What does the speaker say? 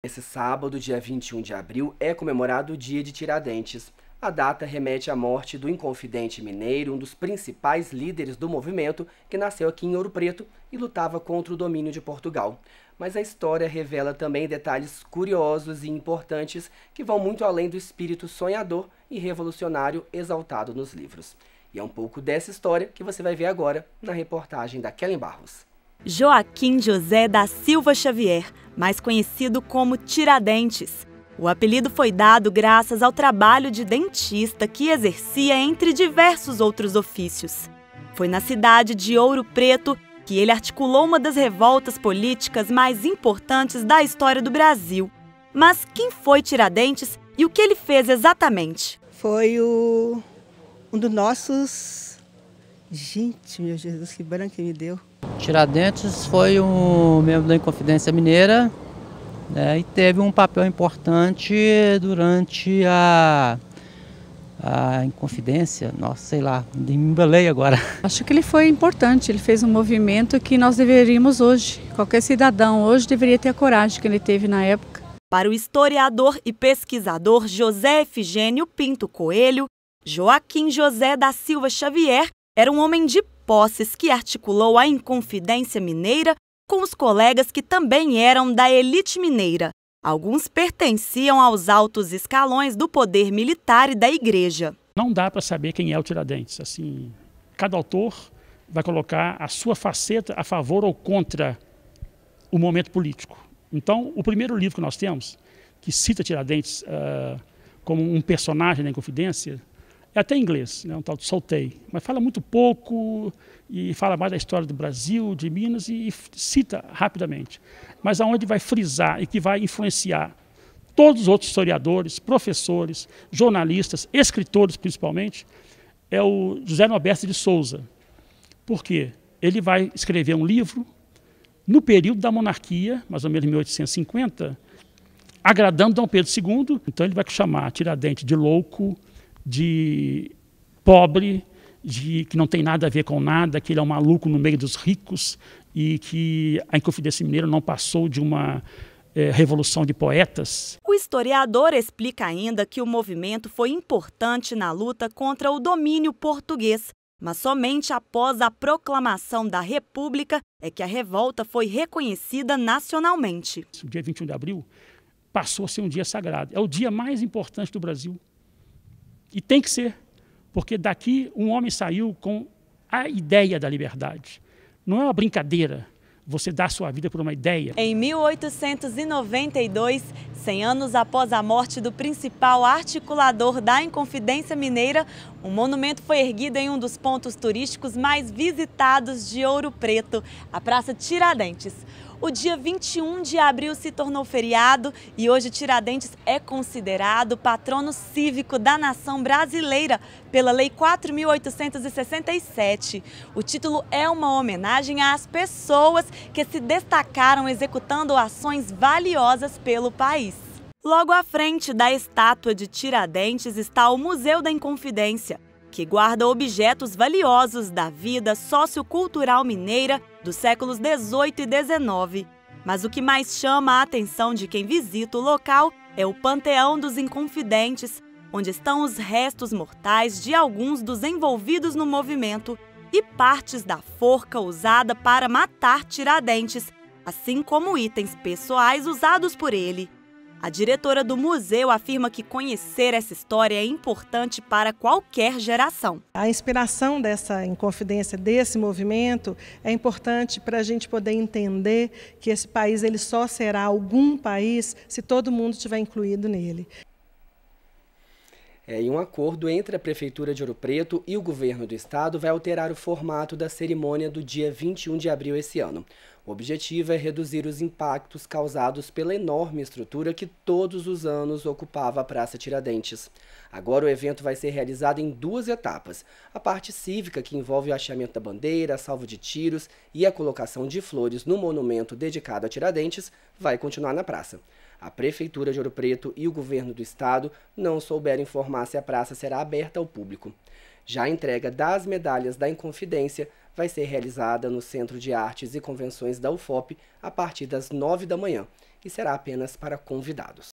Esse sábado, dia 21 de abril, é comemorado o Dia de Tiradentes. A data remete à morte do Inconfidente Mineiro, um dos principais líderes do movimento, que nasceu aqui em Ouro Preto e lutava contra o domínio de Portugal. Mas a história revela também detalhes curiosos e importantes que vão muito além do espírito sonhador e revolucionário exaltado nos livros. E é um pouco dessa história que você vai ver agora na reportagem da Kellen Barros. Joaquim José da Silva Xavier mais conhecido como Tiradentes. O apelido foi dado graças ao trabalho de dentista que exercia entre diversos outros ofícios. Foi na cidade de Ouro Preto que ele articulou uma das revoltas políticas mais importantes da história do Brasil. Mas quem foi Tiradentes e o que ele fez exatamente? Foi o, um dos nossos. Gente, meu Jesus, que branco que me deu! Tiradentes foi um membro da Inconfidência Mineira né, e teve um papel importante durante a, a Inconfidência, nossa, sei lá, me embalei agora. Acho que ele foi importante, ele fez um movimento que nós deveríamos hoje, qualquer cidadão hoje deveria ter a coragem que ele teve na época. Para o historiador e pesquisador José Efigênio Pinto Coelho, Joaquim José da Silva Xavier era um homem de posses que articulou a Inconfidência Mineira com os colegas que também eram da elite mineira. Alguns pertenciam aos altos escalões do poder militar e da igreja. Não dá para saber quem é o Tiradentes. Assim, cada autor vai colocar a sua faceta a favor ou contra o momento político. Então, o primeiro livro que nós temos, que cita Tiradentes uh, como um personagem da Inconfidência, é até inglês, né, um tal de Soltei, mas fala muito pouco e fala mais da história do Brasil, de Minas e, e cita rapidamente. Mas aonde vai frisar e que vai influenciar todos os outros historiadores, professores, jornalistas, escritores principalmente, é o José Norberto de Souza. Por quê? Ele vai escrever um livro no período da monarquia, mais ou menos em 1850, agradando Dom Pedro II. Então ele vai chamar Tiradentes de louco, de pobre, de que não tem nada a ver com nada, que ele é um maluco no meio dos ricos e que a Inconfidência Mineira não passou de uma eh, revolução de poetas. O historiador explica ainda que o movimento foi importante na luta contra o domínio português, mas somente após a proclamação da República é que a revolta foi reconhecida nacionalmente. O dia 21 de abril passou a ser um dia sagrado. É o dia mais importante do Brasil. E tem que ser, porque daqui um homem saiu com a ideia da liberdade. Não é uma brincadeira você dá sua vida por uma ideia. Em 1892, 100 anos após a morte do principal articulador da Inconfidência Mineira, o monumento foi erguido em um dos pontos turísticos mais visitados de Ouro Preto, a Praça Tiradentes. O dia 21 de abril se tornou feriado e hoje Tiradentes é considerado patrono cívico da nação brasileira pela Lei 4.867. O título é uma homenagem às pessoas que se destacaram executando ações valiosas pelo país. Logo à frente da estátua de Tiradentes está o Museu da Inconfidência, que guarda objetos valiosos da vida sociocultural mineira dos séculos 18 e 19. Mas o que mais chama a atenção de quem visita o local é o Panteão dos Inconfidentes, onde estão os restos mortais de alguns dos envolvidos no movimento e partes da forca usada para matar Tiradentes, assim como itens pessoais usados por ele. A diretora do museu afirma que conhecer essa história é importante para qualquer geração. A inspiração dessa inconfidência, desse movimento, é importante para a gente poder entender que esse país ele só será algum país se todo mundo estiver incluído nele. É, e um acordo entre a Prefeitura de Ouro Preto e o governo do estado vai alterar o formato da cerimônia do dia 21 de abril esse ano. O objetivo é reduzir os impactos causados pela enorme estrutura que todos os anos ocupava a Praça Tiradentes. Agora o evento vai ser realizado em duas etapas. A parte cívica, que envolve o achamento da bandeira, salvo de tiros e a colocação de flores no monumento dedicado a Tiradentes, vai continuar na praça. A Prefeitura de Ouro Preto e o Governo do Estado não souberam informar se a praça será aberta ao público. Já a entrega das medalhas da Inconfidência vai ser realizada no Centro de Artes e Convenções da UFOP a partir das 9 da manhã e será apenas para convidados.